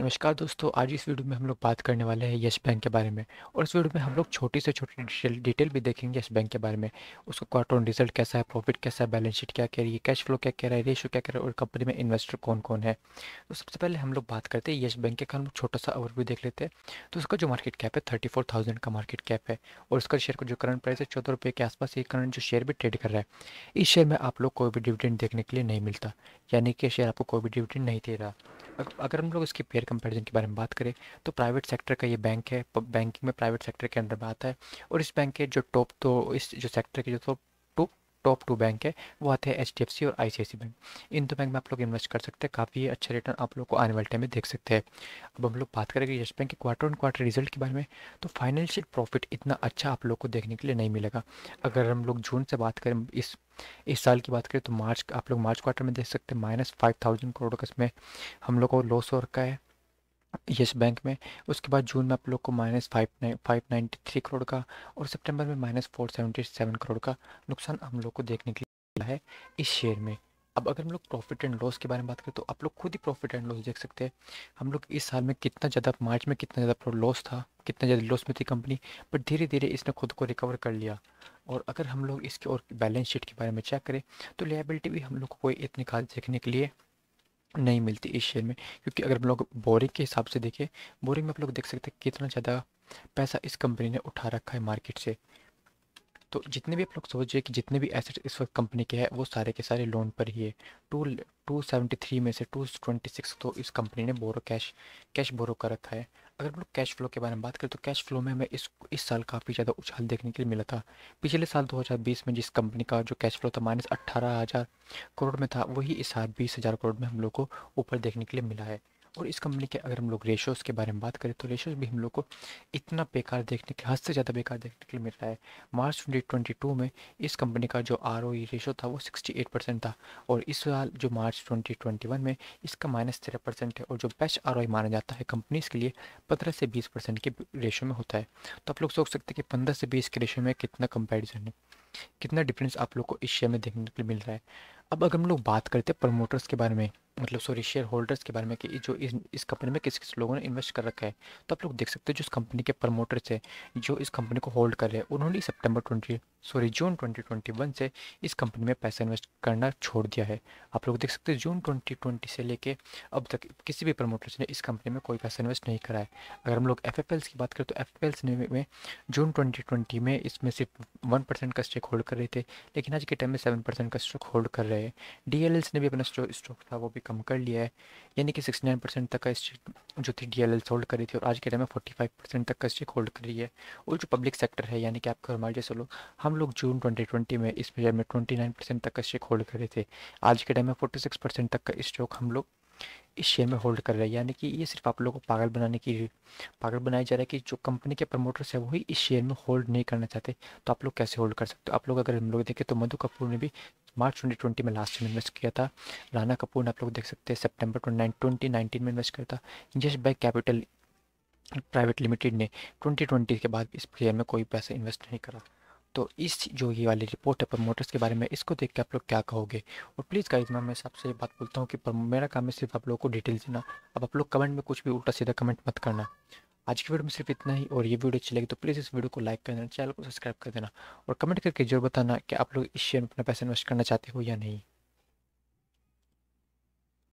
नमस्कार दोस्तों आज इस वीडियो में हम लोग बात करने वाले हैं येस बैंक के बारे में और इस वीडियो में हम लोग छोटी से छोटी डिटेल डिटेल भी देखेंगे यस बैंक के बारे में उसका क्वार्टर ऑन रिजल्ट कैसा है प्रॉफिट कैसा है बैलेंस शीट क्या कह रही है कैश फ्लो क्या कह रहा है रेशो क्या कह रहा है और कंपनी में इन्वेस्टर कौन कौन है तो सबसे पहले हम लोग बात करते हैं येस बैंक के हम छोटा सा ओवरव्यू देख लेते हैं तो उसका जो मार्केट कैप है थर्टी फोर थाउजेंड का मार्केट कैप है और उसका शेयर का जो करंट प्राइस है चौदह रुपये के आसपास ये करंट जो शेयर भी ट्रेड कर रहा है इस शेयर में आप लोग कोई भी डिविडेंड देखने के लिए नहीं मिलता यानी कि शेयर आपको कोई भी डिविडेंड नहीं दे रहा अगर हम लोग इसकी पेयर कंपैरिजन के बारे में बात करें तो प्राइवेट सेक्टर का ये बैंक है बैंकिंग में प्राइवेट सेक्टर के अंदर में आता है और इस बैंक के जो टॉप तो इस जो सेक्टर के जो टॉप तो टॉप टू बैंक है वो आते हैं एच और आई बैंक इन दो बैंक में आप लोग इन्वेस्ट कर सकते हैं काफ़ी अच्छा रिटर्न आप लोग को आने वाले टाइम में देख सकते हैं अब हम लोग बात करेंगे येस बैंक के क्वार्टर एंड क्वार्टर रिजल्ट के बारे में तो फाइनेंशियल प्रॉफिट इतना अच्छा आप लोग को देखने के लिए नहीं मिलेगा अगर हम लोग जून से बात करें इस इस साल की बात करें तो मार्च आप लोग मार्च क्वार्टर में देख सकते हैं माइनस फाइव थाउजेंड करोड़ का इसमें हम लोग को लॉस हो रखा है यस बैंक में उसके बाद जून में आप लोग को minus five nine five ninety three crore का और सितंबर में minus four seventy seven crore का नुकसान हम लोग को देखने के लिए मिला है इस शेयर में अब अगर हम लोग प्रॉफिट एंड लॉस के बारे में बात करें तो आप लोग खुद ही प्रॉफिट एंड लॉस देख सकते हैं हम लोग इस साल में कितना ज़्यादा मार्च में कितना ज़्यादा लॉस था कितना ज़्यादा लॉस में थी कंपनी बट धीरे धीरे इसने खुद को रिकवर कर लिया और अगर हम लोग इसके और बैलेंस शीट के बारे में चेक करें तो लेबिलिटी भी हम लोग को कोई इतनी खास देखने के लिए नहीं मिलती इस शेयर में क्योंकि अगर हम लोग बोरिंग के हिसाब से देखें बोरिंग में आप लोग देख सकते हैं कितना ज़्यादा पैसा इस कंपनी ने उठा रखा है मार्केट से तो जितने भी आप लोग सोचिए कि जितने भी एसेट्स इस वक्त कंपनी के हैं वो सारे के सारे लोन पर ही है टू टू सेवेंटी थ्री में से टू ट्वेंटी सिक्स तो इस कंपनी ने बोरो कैश कैश बोरो कर रखा है अगर हम लोग कैश फ्लो के बारे में बात करें तो कैश फ्लो में हमें इस इस साल काफ़ी ज़्यादा उछाल देखने के लिए मिला था पिछले साल 2020 में जिस कंपनी का जो कैश फ्लो था माइनस अट्ठारह हज़ार करोड़ में था वही इस साल बीस हज़ार करोड़ में हम लोग को ऊपर देखने के लिए मिला है और इस कंपनी के अगर हम लोग रेशोज़ के बारे में बात करें तो रेशोज़ भी हम लोग को इतना बेकार देखने के हद से ज़्यादा बेकार देखने के लिए मिल रहा है मार्च 2022 में इस कंपनी का जो आर ओ रेशो था वो 68 परसेंट था और इस साल जो मार्च 2021 में इसका माइनस तेरह परसेंट है और जो बेस्ट आर e माना जाता है कंपनीज के लिए पंद्रह से बीस परसेंट के रेशो में होता है तो आप लोग सोच सकते हैं कि पंद्रह से बीस के रेशो में कितना कंपेरिजन है कितना डिफरेंस आप लोग को इस शेयर में देखने के लिए मिल रहा है अब अगर हम लोग बात करते हैं प्रमोटर्स के बारे में मतलब सॉरी शेयर होल्डर्स के बारे में कि जो इस, इस कंपनी में किस किस लोगों ने इन्वेस्ट कर रखा है तो आप लोग देख सकते हो जो इस कंपनी के प्रमोटर्स हैं जो इस कंपनी को होल्ड कर रहे हैं उन्होंने सितंबर ट्वेंटी सॉरी जून 2021 से इस कंपनी में पैसा इन्वेस्ट करना छोड़ दिया है आप लोग देख सकते हैं जून ट्वेंटी से लेके अब तक किसी भी प्रमोटर्स ने इस कंपनी में कोई पैसा इन्वेस्ट नहीं करा है अगर हम लोग एफ की बात करें तो एफ ने में जून ट्वेंटी में इसमें सिर्फ वन परसेंट का स्टेक होल्ड कर रहे थे लेकिन आज के टाइम में सेवन परसेंट का स्टॉक होल्ड कर रहे हैं डी ने भी अपना स्टॉक था वो भी कम कर लिया है यानी कि 69 परसेंट तक का स्टेक जो थी डी होल्ड कर रही थी और आज के टाइम में 45 परसेंट तक का स्टेक होल्ड कर रही है और जो पब्लिक सेक्टर है यानी कि आपके हमारे जैसे लोग हम लोग जून 2020 में इस मेजर में 29 परसेंट तक का स्टेक होल्ड कर रहे थे आज के टाइम में 46 परसेंट तक का स्टॉक हम लोग इस शेयर में होल्ड कर रहे हैं यानी कि ये सिर्फ आप लोगों को पागल बनाने की पागल बनाया जा रहा है कि जो कंपनी के प्रमोटर्स है वही इस शेयर में होल्ड नहीं करना चाहते तो आप लोग कैसे होल्ड कर सकते हो आप लोग अगर हम लोग देखें तो मधु कपूर ने भी मार्च 2020 में लास्ट में इन्वेस्ट किया था राना कपूर ने आप लोग देख सकते हैं सेप्टेम्बर ट्वेंटी नाइनटीन में इन्वेस्ट किया था just by capital private limited ने ट्वेंटी के बाद इस शेयर में कोई पैसा इन्वेस्ट नहीं करा तो इस जो ये वाली रिपोर्ट है प्रमोटर्स के बारे में इसको देख के आप लोग क्या कहोगे और प्लीज़ गाइज मैं हमेशा आपसे बात बोलता हूँ कि मेरा काम है सिर्फ आप लोगों को डिटेल देना अब आप लोग कमेंट में कुछ भी उल्टा सीधा कमेंट मत करना आज की वीडियो में सिर्फ इतना ही और ये वीडियो अच्छी लगी तो प्लीज़ इस वीडियो को लाइक कर देना चैनल को सब्सक्राइब कर देना और कमेंट करके जरूर बताना कि आप लोग इस शेयर में अपना पैसा इन्वेस्ट करना चाहते हो या नहीं